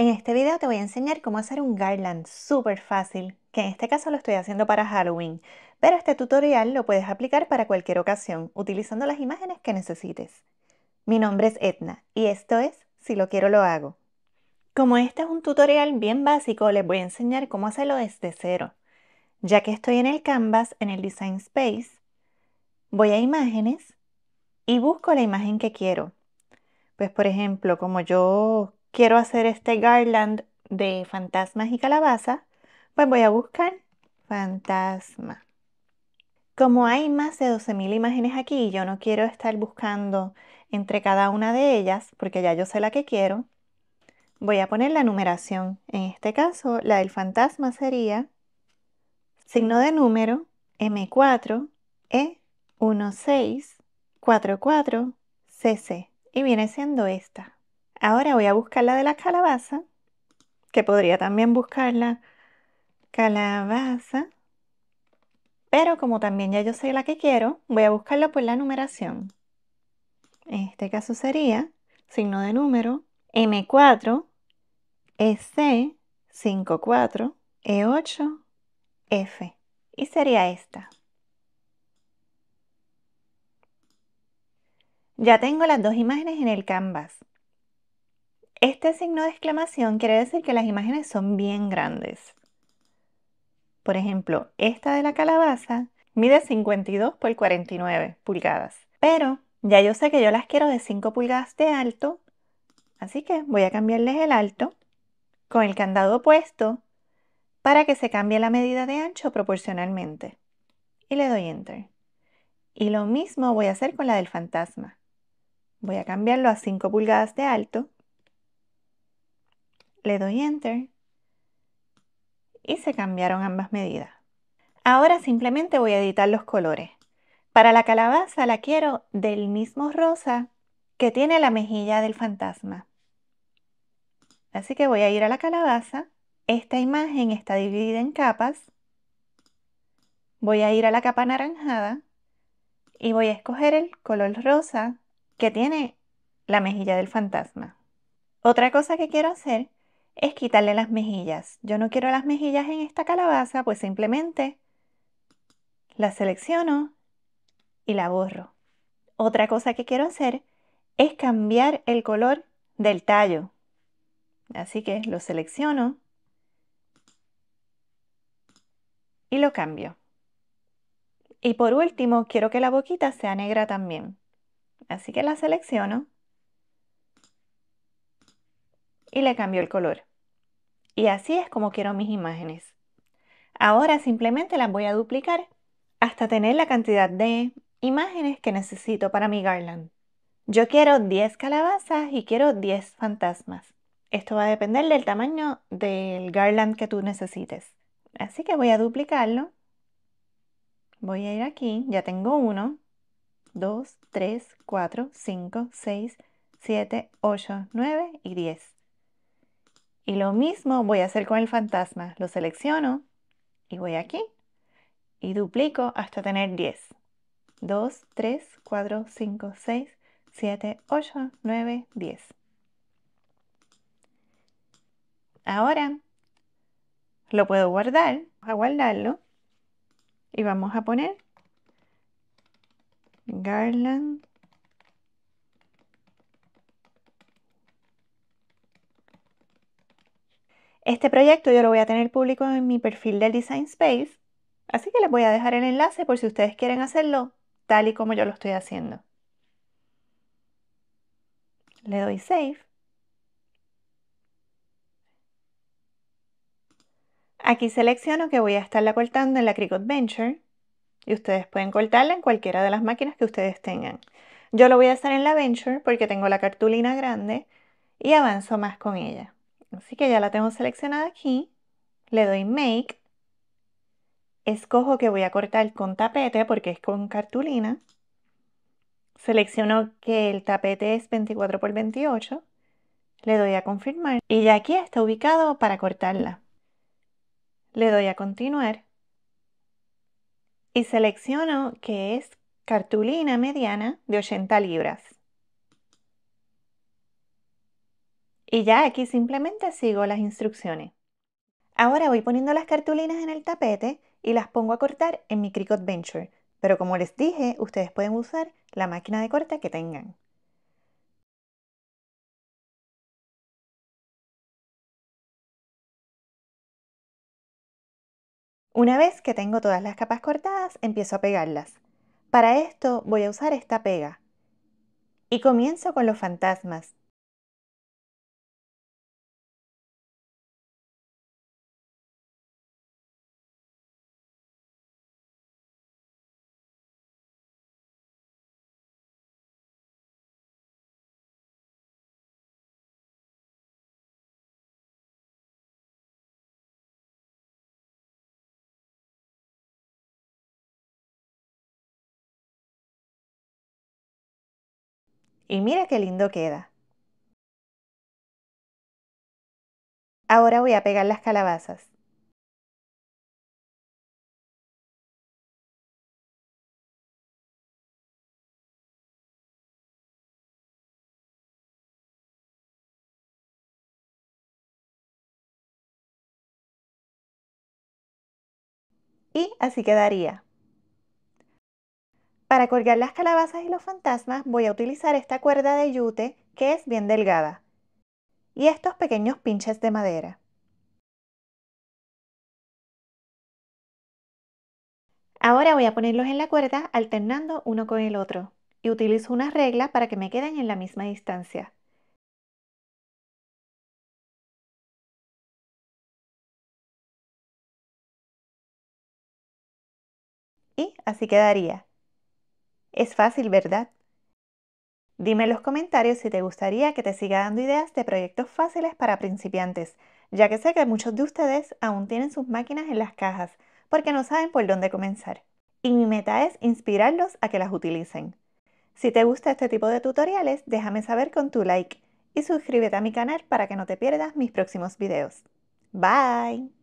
En este video te voy a enseñar cómo hacer un garland súper fácil, que en este caso lo estoy haciendo para Halloween, pero este tutorial lo puedes aplicar para cualquier ocasión, utilizando las imágenes que necesites. Mi nombre es Etna y esto es Si lo quiero lo hago. Como este es un tutorial bien básico, les voy a enseñar cómo hacerlo desde cero. Ya que estoy en el Canvas, en el Design Space, voy a Imágenes y busco la imagen que quiero. Pues por ejemplo, como yo quiero hacer este garland de fantasmas y calabaza, pues voy a buscar fantasma. Como hay más de 12.000 imágenes aquí, yo no quiero estar buscando entre cada una de ellas, porque ya yo sé la que quiero. Voy a poner la numeración. En este caso, la del fantasma sería signo de número M4 E1644 CC y viene siendo esta. Ahora voy a buscar la de la calabaza, que podría también buscar la calabaza. Pero como también ya yo sé la que quiero, voy a buscarla por la numeración. En este caso sería signo de número M4, EC, 54, E8, F. Y sería esta. Ya tengo las dos imágenes en el canvas. Este signo de exclamación quiere decir que las imágenes son bien grandes. Por ejemplo, esta de la calabaza mide 52 por 49 pulgadas, pero ya yo sé que yo las quiero de 5 pulgadas de alto, así que voy a cambiarles el alto con el candado opuesto para que se cambie la medida de ancho proporcionalmente. Y le doy Enter. Y lo mismo voy a hacer con la del fantasma. Voy a cambiarlo a 5 pulgadas de alto le doy enter y se cambiaron ambas medidas. Ahora simplemente voy a editar los colores. Para la calabaza la quiero del mismo rosa que tiene la mejilla del fantasma. Así que voy a ir a la calabaza. Esta imagen está dividida en capas. Voy a ir a la capa anaranjada y voy a escoger el color rosa que tiene la mejilla del fantasma. Otra cosa que quiero hacer es quitarle las mejillas. Yo no quiero las mejillas en esta calabaza, pues simplemente la selecciono y la borro. Otra cosa que quiero hacer es cambiar el color del tallo. Así que lo selecciono y lo cambio. Y por último, quiero que la boquita sea negra también. Así que la selecciono y le cambió el color. Y así es como quiero mis imágenes. Ahora simplemente las voy a duplicar hasta tener la cantidad de imágenes que necesito para mi garland. Yo quiero 10 calabazas y quiero 10 fantasmas. Esto va a depender del tamaño del garland que tú necesites. Así que voy a duplicarlo. Voy a ir aquí, ya tengo 1 2, 3, 4, 5, 6, 7, 8, 9 y 10. Y lo mismo voy a hacer con el fantasma. Lo selecciono y voy aquí y duplico hasta tener 10. 2, 3, 4, 5, 6, 7, 8, 9, 10. Ahora lo puedo guardar, a guardarlo y vamos a poner Garland Este proyecto yo lo voy a tener público en mi perfil del Design Space, así que les voy a dejar el enlace por si ustedes quieren hacerlo tal y como yo lo estoy haciendo. Le doy Save. Aquí selecciono que voy a estarla cortando en la Cricut Venture y ustedes pueden cortarla en cualquiera de las máquinas que ustedes tengan. Yo lo voy a hacer en la Venture porque tengo la cartulina grande y avanzo más con ella. Así que ya la tengo seleccionada aquí. Le doy Make. Escojo que voy a cortar con tapete porque es con cartulina. Selecciono que el tapete es 24 por 28. Le doy a confirmar y ya aquí está ubicado para cortarla. Le doy a continuar y selecciono que es cartulina mediana de 80 libras. Y ya aquí simplemente sigo las instrucciones. Ahora voy poniendo las cartulinas en el tapete y las pongo a cortar en mi Cricut Venture, pero como les dije, ustedes pueden usar la máquina de corte que tengan. Una vez que tengo todas las capas cortadas, empiezo a pegarlas. Para esto voy a usar esta pega. Y comienzo con los fantasmas, Y mira qué lindo queda. Ahora voy a pegar las calabazas. Y así quedaría. Para colgar las calabazas y los fantasmas voy a utilizar esta cuerda de yute que es bien delgada y estos pequeños pinches de madera. Ahora voy a ponerlos en la cuerda alternando uno con el otro y utilizo unas reglas para que me queden en la misma distancia. Y así quedaría. Es fácil, ¿verdad? Dime en los comentarios si te gustaría que te siga dando ideas de proyectos fáciles para principiantes, ya que sé que muchos de ustedes aún tienen sus máquinas en las cajas porque no saben por dónde comenzar. Y mi meta es inspirarlos a que las utilicen. Si te gusta este tipo de tutoriales, déjame saber con tu like y suscríbete a mi canal para que no te pierdas mis próximos videos. Bye!